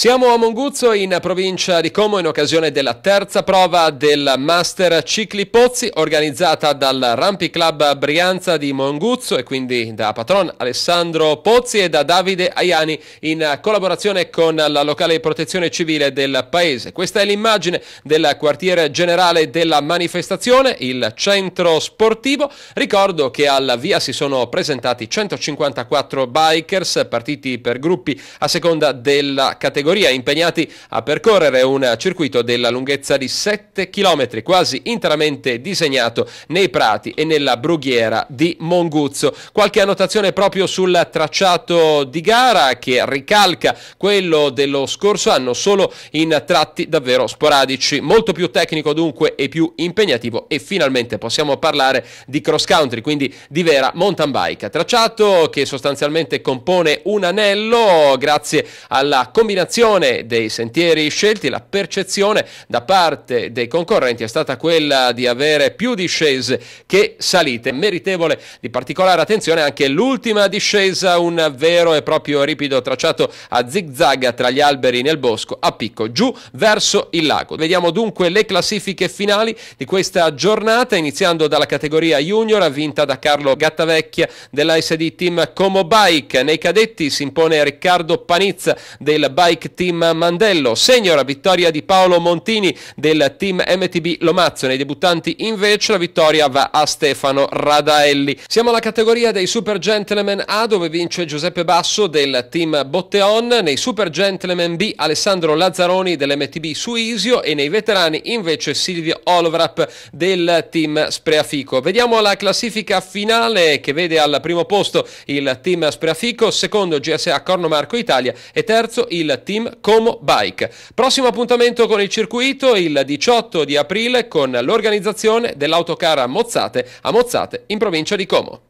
Siamo a Monguzzo in provincia di Como in occasione della terza prova del Master Cicli Pozzi organizzata dal Rampi Club Brianza di Monguzzo e quindi da patron Alessandro Pozzi e da Davide Aiani in collaborazione con la locale protezione civile del paese. Questa è l'immagine del quartiere generale della manifestazione, il centro sportivo. Ricordo che alla via si sono presentati 154 bikers partiti per gruppi a seconda della categoria categoria impegnati a percorrere un circuito della lunghezza di 7 km quasi interamente disegnato nei prati e nella brughiera di Monguzzo. Qualche annotazione proprio sul tracciato di gara che ricalca quello dello scorso anno solo in tratti davvero sporadici, molto più tecnico dunque e più impegnativo e finalmente possiamo parlare di cross country, quindi di vera mountain bike. Tracciato che sostanzialmente compone un anello grazie alla combinazione destinazione dei sentieri scelti, la percezione da parte dei concorrenti è stata quella di avere più discese che salite. Meritevole di particolare attenzione anche l'ultima discesa, un vero e proprio ripido tracciato a zigzag tra gli alberi nel bosco, a picco, giù verso il lago. Vediamo dunque le classifiche finali di questa giornata, iniziando dalla categoria junior, vinta da Carlo Gattavecchia della Team Como Bike. Nei cadetti si impone Riccardo Panizza del Bike Bike Team Mandello. Segno la vittoria di Paolo Montini del team MTB Lomazzo. Nei debuttanti invece la vittoria va a Stefano Radaelli. Siamo alla categoria dei Super Gentleman A dove vince Giuseppe Basso del team Botteon. Nei Super Gentleman B Alessandro Lazzaroni dell'MTB Suisio e nei veterani invece Silvio Olovrap del team Spreafico. Vediamo la classifica finale che vede al primo posto il team Spreafico, secondo GSA Corno Marco Italia e terzo il team team Como Bike. Prossimo appuntamento con il circuito il 18 di aprile con l'organizzazione dell'autocara Mozzate a Mozzate in provincia di Como.